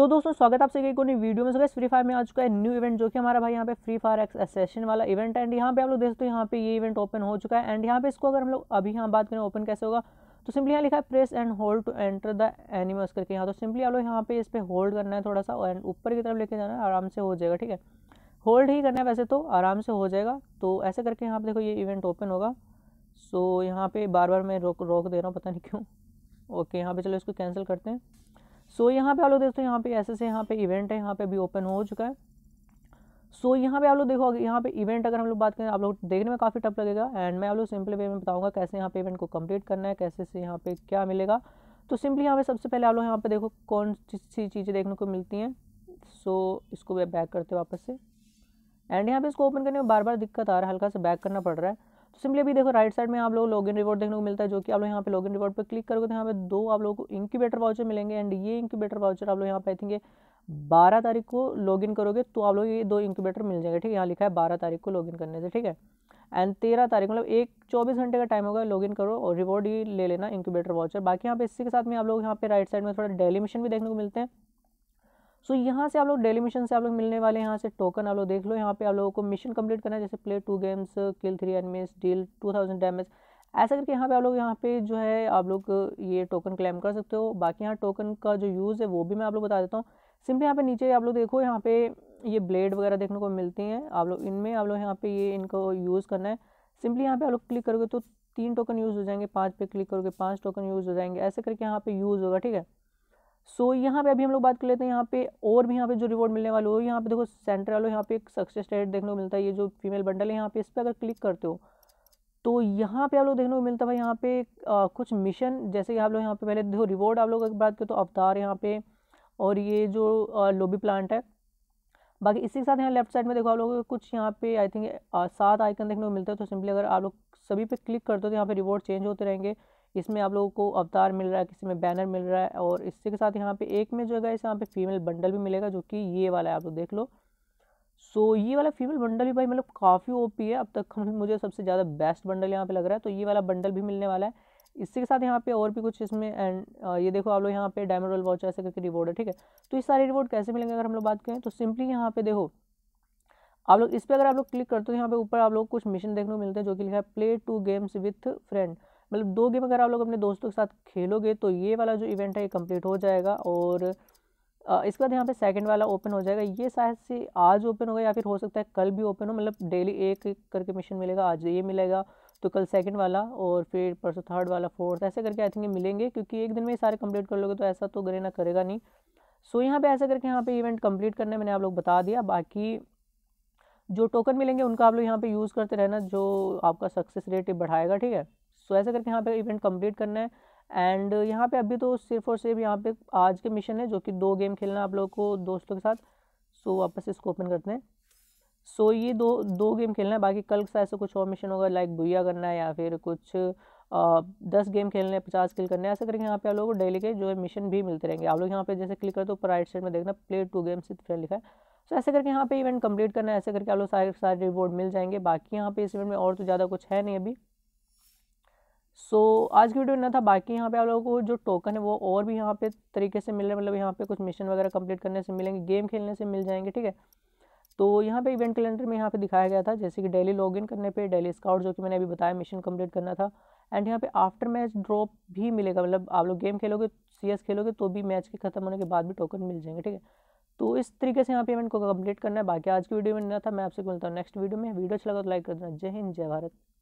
सो so, दोस्तों स्वागत आप सभी को नई वीडियो में फ्री फायर में आ चुका है न्यू इवेंट जो कि हमारा भाई यहाँ पे फ्री फायर एक्स एसेशन वाला इवेंट है एंड यहाँ पे आप लोग देखते हो यहाँ पे ये इवेंट ओपन हो चुका है एंड यहाँ पे इसको अगर हम लोग अभी यहाँ बात करें ओपन कैसे होगा तो सिंपली यहाँ लिखा है press and hold to enter the animals करके यहाँ तो सिंपली आप लोग यहाँ पे इस पर होल्ड करना है थोड़ा सा एंड ऊपर की तरफ लेके जाना है आराम से हो जाएगा ठीक है होल्ड ही करना है वैसे तो आराम से हो जाएगा तो ऐसे करके यहाँ पे देखो ये इवेंट ओपन होगा सो यहाँ पे बार बार मैं रोक रोक दे रहा हूँ पता नहीं क्यों ओके यहाँ पे चलो इसको कैंसिल करते हैं सो so, यहाँ पे आप लोग दोस्तों यहाँ पे ऐसे से यहाँ पे इवेंट है यहाँ पे भी ओपन हो चुका है सो so, यहाँ पे आप लोग देखो यहाँ पे इवेंट अगर हम लोग बात करें आप लोग देखने में काफ़ी टफ लगेगा एंड मैं आप लोग सिंपल वे में बताऊँगा कैसे यहाँ पे इवेंट को कम्प्लीट करना है कैसे से यहाँ पे क्या मिलेगा तो सिंपली यहाँ पे सबसे पहले आप लोग यहाँ पे देखो कौन सी चीज़ें देखने को मिलती हैं सो so, इसको बैक करते वापस से एंड यहाँ पे इसको ओपन करने में बार बार दिक्कत आ रहा है हल्का सा बैक करना पड़ रहा है तो सिंपली अभी देखो राइट साइड में आप लोग लॉगिन रिवॉर्ड देखने को मिलता है जो कि आप लोग यहाँ पे लॉगिन रिवॉर्ड पर क्लिक करोगे तो यहाँ पे दो आप लोगों को इंक्यूबेटर वाउचर मिलेंगे एंड ये इंक्यूबेटर वाउचर आप लोग यहाँ पे आई थिंक बारह तारीख को लॉगिन करोगे तो आप लोग ये दो इंक्यूबेटर मिल जाएगा ठीक है यहाँ लिखा है बारह तारीख को लॉगिन करने से ठीक है एंड तेरह तारीख मतलब एक चौबीस घंटे का टाइम होगा लॉगिन करो और रिवॉर्ड ही ले लेना इंक्यूबेटर वाचर बाकी यहाँ पे इसी के साथ में आप लोग यहाँ पे राइट साइड में थोड़ा डेली मिशन भी देखने को मिलते हैं सो so, यहाँ से आप लोग डेली मिशन से आप लोग मिलने वाले हैं यहाँ से टोकन आप लोग देख लो यहाँ पे आप लोगों को मिशन कंप्लीट करना है जैसे play two games kill three enemies deal two thousand damage ऐसा करके यहाँ पे आप लोग यहाँ पे जो है आप लोग ये टोकन क्लेम कर सकते हो बाकी यहाँ टोकन का जो यूज़ है वो भी मैं आप लोग बता देता हूँ सिंपली यहाँ पे नीचे आप लोग देखो यहाँ पे ये ब्लेड वगैरह देखने को मिलती हैं आप लोग इनमें आप लोग यहाँ पे ये इनको यूज़ करना है सिंपली यहाँ पे आप लोग क्लिक करोगे तो तीन टोकन यूज़ हो जाएंगे पाँच पे क्लिक करोगे पाँच टोकन यूज़ हो जाएंगे ऐसे करके यहाँ पे यूज़ होगा ठीक है सो so, यहाँ पे अभी हम लोग बात कर लेते हैं यहाँ पे और भी यहाँ पे जो रिवॉर्ड मिलने वाले हो यहाँ पे देखो सेंटर वालों यहाँ पे एक सक्सेस रेट देखने को मिलता है ये जो फीमेल बंडल है यहाँ पे इस पर अगर क्लिक करते हो तो यहाँ पे आप लोग देखने को मिलता है यहाँ पे आ, कुछ मिशन जैसे कि आप लोग यहाँ पे पहले देखो रिवॉर्ड आप लोग बात करें तो अवतार यहाँ पे और ये जो लोबी प्लांट है बाकी इसी के साथ यहाँ लेफ्ट साइड में देखो आप लोगों को कुछ यहाँ पे आई थिंक सात आइकन देखने को मिलता है तो सिंपली अगर आप लोग सभी पे क्लिक करते हो तो यहाँ पे रिवॉर्ड चेंज होते रहेंगे इसमें आप लोगों को अवतार मिल रहा है किसी में बैनर मिल रहा है और इसके साथ यहाँ पे एक में जो है इस यहाँ पे फीमेल बंडल भी मिलेगा जो कि ये वाला है आप लोग देख लो सो so, ये वाला फीमेल बंडल भी भाई मतलब काफ़ी ओपी है अब तक मुझे सबसे ज़्यादा बेस्ट बंडल यहाँ पे लग रहा है तो ये वाला बंडल भी मिलने वाला है इसके साथ यहाँ पे और भी कुछ इसमें एंड ये देखो आप लोग यहाँ पे डायमंड रोल वॉच ऐसे करके रिवॉर्ड है ठीक है तो ये सारे रिवॉर्ड कैसे मिलेंगे अगर हम लोग बात करें तो सिंपली यहाँ पे देखो आप लोग इस पर अगर आप लोग क्लिक करते हो तो यहाँ पे ऊपर आप लोग कुछ मिशन देखने को मिलते हैं जो कि लिखा है play two games with friend मतलब दो गेम अगर आप लोग अपने दोस्तों के साथ खेलोगे तो ये वाला जो इवेंट है ये कम्प्लीट हो जाएगा और इसके बाद यहाँ पे सेकंड वाला ओपन हो जाएगा ये शायद से आज ओपन होगा या फिर हो सकता है कल भी ओपन हो मतलब डेली एक करके मिशन मिलेगा आज ये मिलेगा तो कल सेकंड वाला और फिर परसों थर्ड वाला फोर्थ ऐसे करके आई थिंक मिलेंगे क्योंकि एक दिन में ही सारे कंप्लीट कर लोगे तो ऐसा तो ग्रेना करेगा नहीं सो so, यहाँ पर ऐसा करके यहाँ पर इवेंट कम्प्लीट करने मैंने आप लोग बता दिया बाकी जो टोकन मिलेंगे उनका आप लोग यहाँ पर यूज़ करते रहना जो आपका सक्सेस रेट बढ़ाएगा ठीक है सो ऐसा करके यहाँ पे इवेंट कंप्लीट करना है एंड यहाँ पे अभी तो सिर्फ और सिर्फ यहाँ पे आज के मिशन है जो कि दो गेम खेलना है आप लोगों को दोस्तों के साथ सो वापस इसको ओपन करते हैं सो ये दो दो गेम खेलना है बाकी कल सा ऐसा कुछ और मिशन होगा लाइक भुया करना है या फिर कुछ आ, दस गेम खेलने हैं पचास किल करने है ऐसा करके यहाँ पे आप लोगों को डेली के जो है मिशन भी मिलते रहेंगे आप लोग यहाँ पे जैसे क्लिक करते हो ऊपर राइट साइड में देखना प्ले टू गेम्स फ्रेंड लिखा है सो ऐसे करके यहाँ पे इवेंट कंप्लीट करना है ऐसे करके आप लोग सारे सारे रिवॉर्ड मिल जाएंगे बाकी यहाँ पे इस इवेंट में और तो ज़्यादा कुछ है नहीं अभी सो so, आज की वीडियो ना था बाकी यहाँ पे आप लोगों को जो टोकन है वो और भी यहाँ पे तरीके से मिल रहे मतलब यहाँ पे कुछ मिशन वगैरह कंप्लीट करने से मिलेंगे गेम खेलने से मिल जाएंगे ठीक है तो यहाँ पे इवेंट कैलेंडर में यहाँ पे दिखाया गया था जैसे कि डेली लॉगिन करने पे डेली स्काउट जो कि मैंने अभी बताया मिशन कम्प्लीट करना था एंड यहाँ पर आफ्टर मैच ड्रॉप भी मिलेगा मतलब आप लोग गेम खेलोगे सी खेलोगे तो भी मैच के खत्म होने के बाद भी टोकन मिल जाएंगे ठीक है तो इस तरीके से यहाँ पे इवेंट को कंप्लीट करना है बाकी आज की वीडियो में ना था मैं आपसे मिलता हूँ नेक्स्ट वीडियो में वीडियो अच्छा लगा तो लाइक कर देना जय हिंद जय भारत